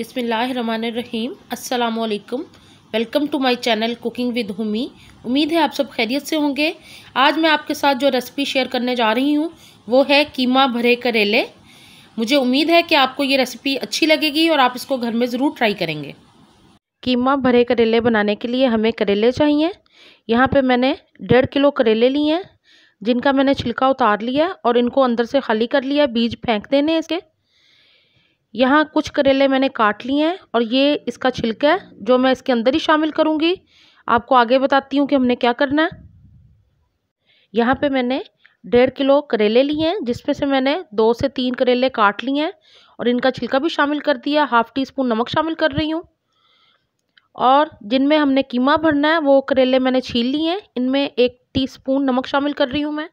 बिसमीम अल्लाम welcome to my channel cooking with Humi उम्मीद है आप सब खैरियत से होंगे आज मैं आपके साथ जो रेसिपी शेयर करने जा रही हूँ वो है कीमा भरे करेले मुझे उम्मीद है कि आपको ये रेसिपी अच्छी लगेगी और आप इसको घर में ज़रूर ट्राई करेंगे कीमा भरे करेले बनाने के लिए हमें करेले चाहिए यहाँ पर मैंने डेढ़ किलो करेले लिए हैं जिनका मैंने छिलका उतार लिया और इनको अंदर से खाली कर लिया बीज फेंक देने इसके यहाँ कुछ करेले मैंने काट लिए हैं और ये इसका छिलका है जो मैं इसके अंदर ही शामिल करूँगी आपको आगे बताती हूँ कि हमने क्या करना है यहाँ पे मैंने डेढ़ किलो करेले लिए हैं जिसमें से मैंने दो से तीन करेले काट लिए हैं और इनका छिलका भी शामिल कर दिया हाफ़ टी स्पून नमक शामिल कर रही हूँ और जिनमें हमने कीमा भरना है वो करेले मैंने छील लिए हैं इनमें एक स्पून नमक शामिल कर रही हूँ मैं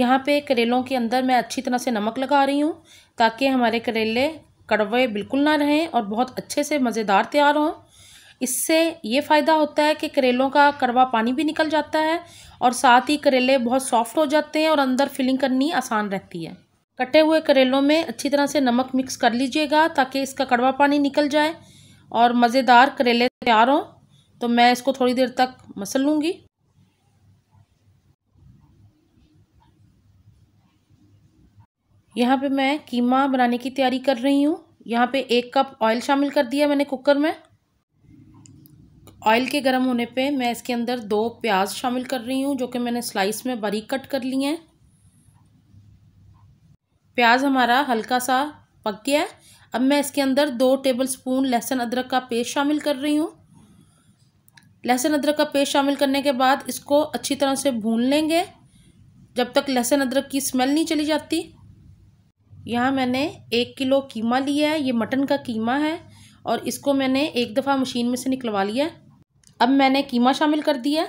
यहाँ पे करेलों के अंदर मैं अच्छी तरह से नमक लगा रही हूँ ताकि हमारे करेले कड़वे बिल्कुल ना रहें और बहुत अच्छे से मज़ेदार तैयार हों इससे ये फ़ायदा होता है कि करेलों का कड़वा पानी भी निकल जाता है और साथ ही करेले बहुत सॉफ्ट हो जाते हैं और अंदर फिलिंग करनी आसान रहती है कटे हुए करेलों में अच्छी तरह से नमक मिक्स कर लीजिएगा ताकि इसका कड़वा पानी निकल जाए और मज़ेदार करेले तैयार हों तो मैं इसको थोड़ी देर तक मसल लूँगी यहाँ पे मैं कीमा बनाने की तैयारी कर रही हूँ यहाँ पे एक कप ऑयल शामिल कर दिया मैंने कुकर में ऑयल के गर्म होने पे मैं इसके अंदर दो प्याज शामिल कर रही हूँ जो कि मैंने स्लाइस में बारीक कट कर लिए हैं प्याज हमारा हल्का सा पक गया है अब मैं इसके अंदर दो टेबल स्पून लहसुन अदरक का पेस्ट शामिल कर रही हूँ लहसुन अदरक का पेस्ट शामिल करने के बाद इसको अच्छी तरह से भून लेंगे जब तक लहसुन अदरक की स्मेल नहीं चली जाती यहाँ मैंने एक किलो कीमा लिया है ये मटन का कीमा है और इसको मैंने एक दफ़ा मशीन में से निकलवा लिया अब मैंने कीमा शामिल कर दिया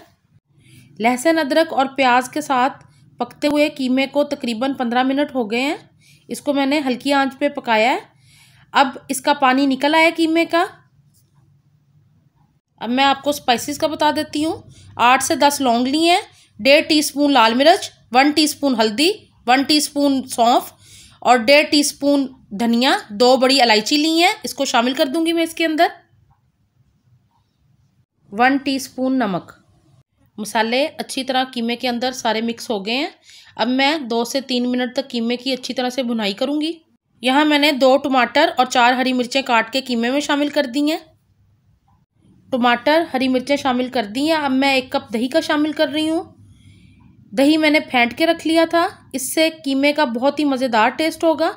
लहसुन अदरक और प्याज के साथ पकते हुए कीमे को तकरीबन पंद्रह मिनट हो गए हैं इसको मैंने हल्की आंच पे पकाया है अब इसका पानी निकल आया कीमे का अब मैं आपको स्पाइसेस का बता देती हूँ आठ से दस लौंग ली हैं डेढ़ टी लाल मिर्च वन टी हल्दी वन स्पून सौंफ और डेढ़ स्पून धनिया दो बड़ी इलायची ली है इसको शामिल कर दूंगी मैं इसके अंदर वन टीस्पून नमक मसाले अच्छी तरह कीमे के अंदर सारे मिक्स हो गए हैं अब मैं दो से तीन मिनट तक कीमे की अच्छी तरह से भुनाई करूँगी यहाँ मैंने दो टमाटर और चार हरी मिर्चें काट के कीमे में शामिल कर दी हैं टमाटर हरी मिर्चें शामिल कर दी हैं अब मैं एक कप दही का शामिल कर रही हूँ दही मैंने फेंट के रख लिया था इससे कीमे का बहुत ही मज़ेदार टेस्ट होगा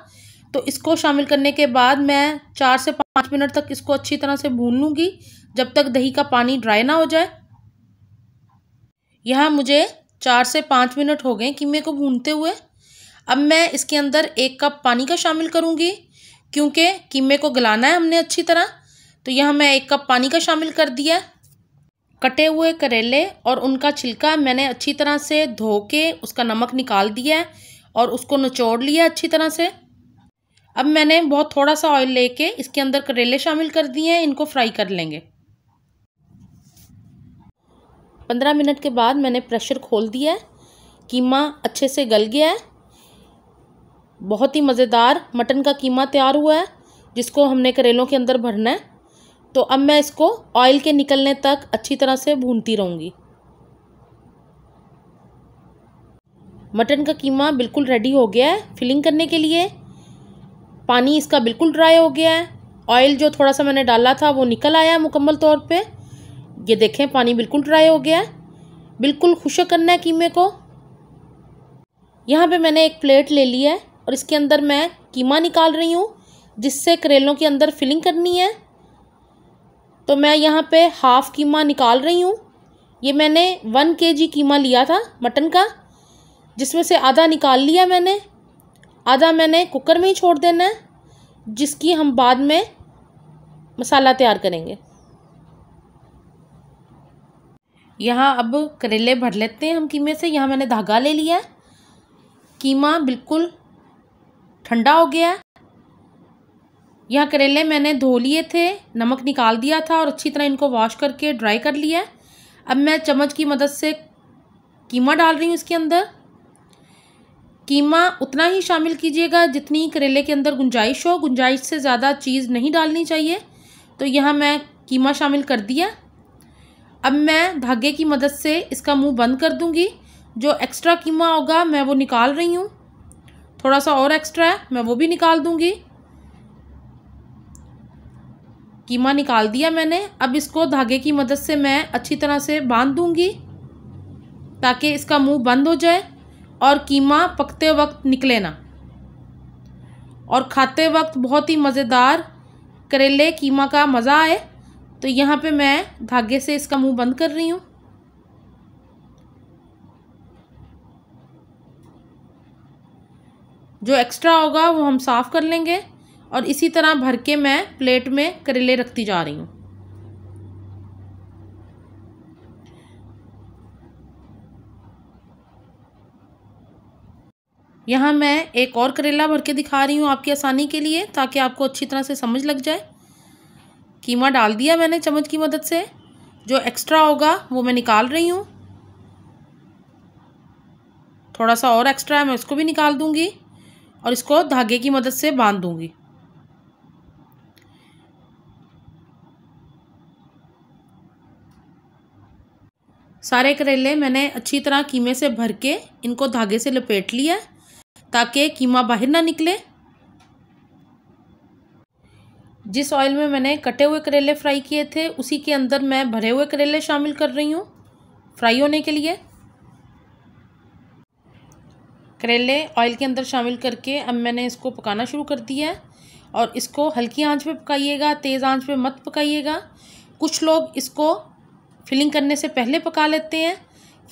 तो इसको शामिल करने के बाद मैं चार से पाँच मिनट तक इसको अच्छी तरह से भून लूँगी जब तक दही का पानी ड्राई ना हो जाए यहाँ मुझे चार से पाँच मिनट हो गए कीमे को भूनते हुए अब मैं इसके अंदर एक कप पानी का शामिल करूँगी क्योंकि कीमे को गलाना है हमने अच्छी तरह तो यहाँ मैं एक कप पानी का शामिल कर दिया कटे हुए करेले और उनका छिलका मैंने अच्छी तरह से धो के उसका नमक निकाल दिया है और उसको नचोड़ लिया अच्छी तरह से अब मैंने बहुत थोड़ा सा ऑयल लेके इसके अंदर करेले शामिल कर दिए हैं इनको फ्राई कर लेंगे पंद्रह मिनट के बाद मैंने प्रेशर खोल दिया है कीमा अच्छे से गल गया है बहुत ही मज़ेदार मटन का कीमा तैयार हुआ है जिसको हमने करेलों के अंदर भरना है तो अब मैं इसको ऑयल के निकलने तक अच्छी तरह से भूनती रहूँगी मटन का कीमा बिल्कुल रेडी हो गया है फिलिंग करने के लिए पानी इसका बिल्कुल ड्राई हो गया है ऑयल जो थोड़ा सा मैंने डाला था वो निकल आया है मुकम्मल तौर पे ये देखें पानी बिल्कुल ड्राई हो गया है बिल्कुल खुशक करना है कीमे को यहाँ पे मैंने एक प्लेट ले ली है और इसके अंदर मैं कीमा निकाल रही हूँ जिससे करेलों के अंदर फिलिंग करनी है तो मैं यहाँ पे हाफ़ कीमा निकाल रही हूँ ये मैंने वन के जी कीमा लिया था मटन का जिसमें से आधा निकाल लिया मैंने आधा मैंने कुकर में ही छोड़ देना है जिसकी हम बाद में मसाला तैयार करेंगे यहाँ अब करेले भर लेते हैं हम कीमे से यहाँ मैंने धागा ले लिया है कीमा बिल्कुल ठंडा हो गया है यहाँ करेले मैंने धो लिए थे नमक निकाल दिया था और अच्छी तरह इनको वॉश करके ड्राई कर लिया है अब मैं चम्मच की मदद से कीमा डाल रही हूँ इसके अंदर कीमा उतना ही शामिल कीजिएगा जितनी करेले के अंदर गुंजाइश हो गुंजाइश से ज़्यादा चीज़ नहीं डालनी चाहिए तो यहाँ मैं कीमा शामिल कर दिया अब मैं धागे की मदद से इसका मुंह बंद कर दूंगी जो एक्स्ट्रा कीमा होगा मैं वो निकाल रही हूँ थोड़ा सा और एक्स्ट्रा है मैं वो भी निकाल दूंगी कीमा निकाल दिया मैंने अब इसको धागे की मदद से मैं अच्छी तरह से बांध दूंगी ताकि इसका मुंह बंद हो जाए और कीमा पकते वक्त निकले ना और खाते वक्त बहुत ही मज़ेदार करेले कीमा का मज़ा आए तो यहाँ पे मैं धागे से इसका मुंह बंद कर रही हूँ जो एक्स्ट्रा होगा वो हम साफ़ कर लेंगे और इसी तरह भर के मैं प्लेट में करेले रखती जा रही हूँ यहाँ मैं एक और करेला भर के दिखा रही हूँ आपकी आसानी के लिए ताकि आपको अच्छी तरह से समझ लग जाए कीमा डाल दिया मैंने चम्मच की मदद से जो एक्स्ट्रा होगा वो मैं निकाल रही हूँ थोड़ा सा और एक्स्ट्रा है मैं उसको भी निकाल दूँगी और इसको धागे की मदद से बांध दूँगी सारे करेले मैंने अच्छी तरह कीमे से भर के इनको धागे से लपेट लिया ताकि कीमा बाहर ना निकले जिस ऑयल में मैंने कटे हुए करेले फ्राई किए थे उसी के अंदर मैं भरे हुए करेले शामिल कर रही हूँ फ्राई होने के लिए करेले ऑयल के अंदर शामिल करके अब मैंने इसको पकाना शुरू कर दिया है और इसको हल्की आंच पे पकाइएगा तेज़ आंच पे मत पकाइएगा कुछ लोग इसको फिलिंग करने से पहले पका लेते हैं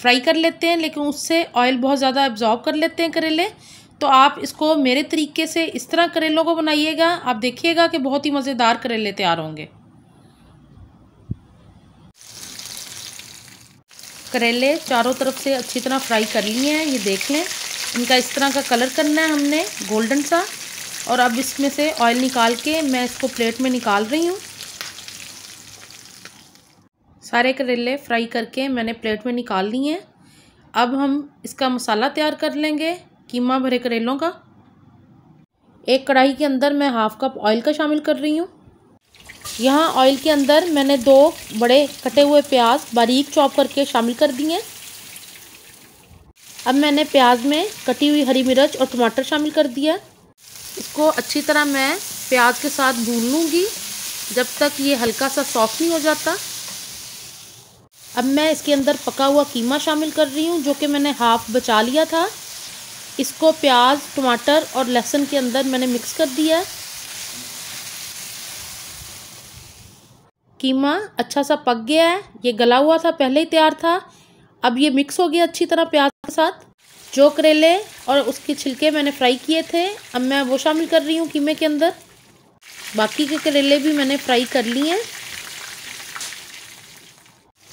फ्राई कर लेते हैं लेकिन उससे ऑयल बहुत ज़्यादा एब्जॉर्ब कर लेते हैं करेले तो आप इसको मेरे तरीके से इस तरह करेलों को बनाइएगा आप देखिएगा कि बहुत ही मज़ेदार करेले तैयार होंगे करेले चारों तरफ से अच्छी तरह फ्राई कर लिए हैं ये देख लें इनका इस तरह का कलर करना है हमने गोल्डन सा और अब इसमें से ऑयल निकाल के मैं इसको प्लेट में निकाल रही हूँ सारे करेले फ्राई करके मैंने प्लेट में निकाल लिए हैं अब हम इसका मसाला तैयार कर लेंगे कीमा भरे करेलों का एक कढ़ाई के अंदर मैं हाफ़ कप ऑयल का शामिल कर रही हूँ यहाँ ऑयल के अंदर मैंने दो बड़े कटे हुए प्याज बारीक चॉप करके शामिल कर दिए हैं अब मैंने प्याज में कटी हुई हरी मिर्च और टमाटर शामिल कर दिया इसको अच्छी तरह मैं प्याज के साथ भून लूँगी जब तक ये हल्का सा सॉफ्ट नहीं हो जाता अब मैं इसके अंदर पका हुआ कीमा शामिल कर रही हूँ जो कि मैंने हाफ़ बचा लिया था इसको प्याज टमाटर और लहसुन के अंदर मैंने मिक्स कर दिया कीमा अच्छा सा पक गया है ये गला हुआ था पहले ही तैयार था अब ये मिक्स हो गया अच्छी तरह प्याज के साथ जो करेले और उसके छिलके मैंने फ्राई किए थे अब मैं वो शामिल कर रही हूँ कीमे के अंदर बाकी के करेले भी मैंने फ्राई कर लिए हैं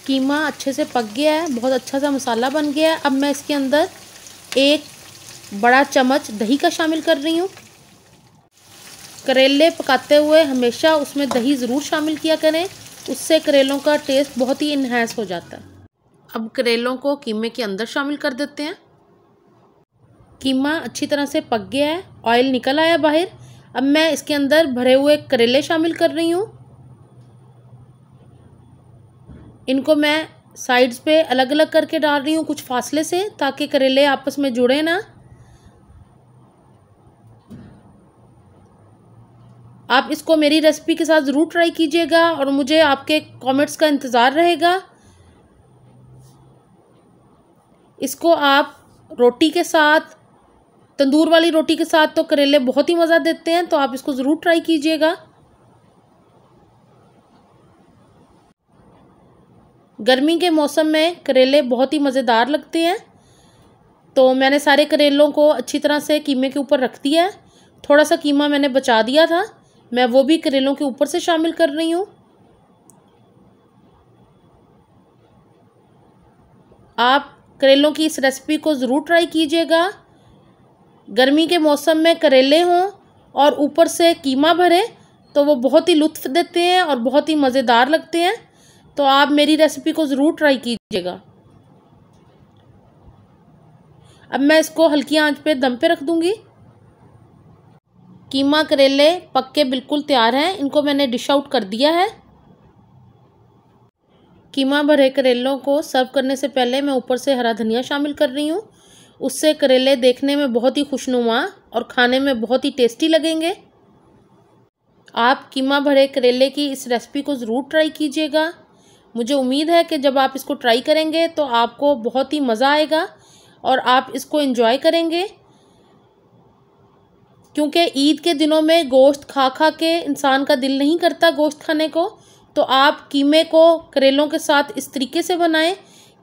कीमा अच्छे से पक गया है बहुत अच्छा सा मसाला बन गया है अब मैं इसके अंदर एक बड़ा चम्मच दही का शामिल कर रही हूँ करेले पकाते हुए हमेशा उसमें दही ज़रूर शामिल किया करें उससे करेलों का टेस्ट बहुत ही इन्हेंस हो जाता है अब करेलों को कीमे के अंदर शामिल कर देते हैं कीमा अच्छी तरह से पक गया है ऑयल निकल आया बाहर अब मैं इसके अंदर भरे हुए करेले शामिल कर रही हूँ इनको मैं साइड्स पे अलग अलग करके डाल रही हूँ कुछ फासले से ताकि करेले आपस में जुड़े ना आप इसको मेरी रेसिपी के साथ ज़रूर ट्राई कीजिएगा और मुझे आपके कमेंट्स का इंतज़ार रहेगा इसको आप रोटी के साथ तंदूर वाली रोटी के साथ तो करेले बहुत ही मज़ा देते हैं तो आप इसको ज़रूर ट्राई कीजिएगा गर्मी के मौसम में करेले बहुत ही मज़ेदार लगते हैं तो मैंने सारे करेलों को अच्छी तरह से कीमे के ऊपर रख दिया है थोड़ा सा कीमा मैंने बचा दिया था मैं वो भी करेलों के ऊपर से शामिल कर रही हूँ आप करेलों की इस रेसिपी को ज़रूर ट्राई कीजिएगा गर्मी के मौसम में करेले हों और ऊपर से कीमा भरे तो वो बहुत ही लुत्फ़ देते हैं और बहुत ही मज़ेदार लगते हैं तो आप मेरी रेसिपी को ज़रूर ट्राई कीजिएगा अब मैं इसको हल्की आंच पे दम पे रख दूँगी कीमा करेले पक्के बिल्कुल तैयार हैं इनको मैंने डिश आउट कर दिया है कीमा भरे करेलों को सर्व करने से पहले मैं ऊपर से हरा धनिया शामिल कर रही हूँ उससे करेले देखने में बहुत ही खुशनुमा और खाने में बहुत ही टेस्टी लगेंगे आप कीमा भरे करेले की इस रेसिपी को ज़रूर ट्राई कीजिएगा मुझे उम्मीद है कि जब आप इसको ट्राई करेंगे तो आपको बहुत ही मज़ा आएगा और आप इसको इन्जॉय करेंगे क्योंकि ईद के दिनों में गोश्त खा खा के इंसान का दिल नहीं करता गोश्त खाने को तो आप कीमे को करेलों के साथ इस तरीके से बनाएं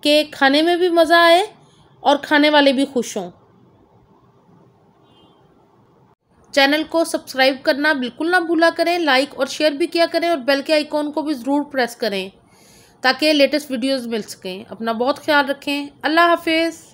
कि खाने में भी मज़ा आए और खाने वाले भी खुश हों चैनल को सब्सक्राइब करना बिल्कुल ना भूला करें लाइक और शेयर भी किया करें और बेल के आइकॉन को भी ज़रूर प्रेस करें ताकि लेटेस्ट वीडियोस मिल सकें अपना बहुत ख्याल रखें अल्लाह हाफिज़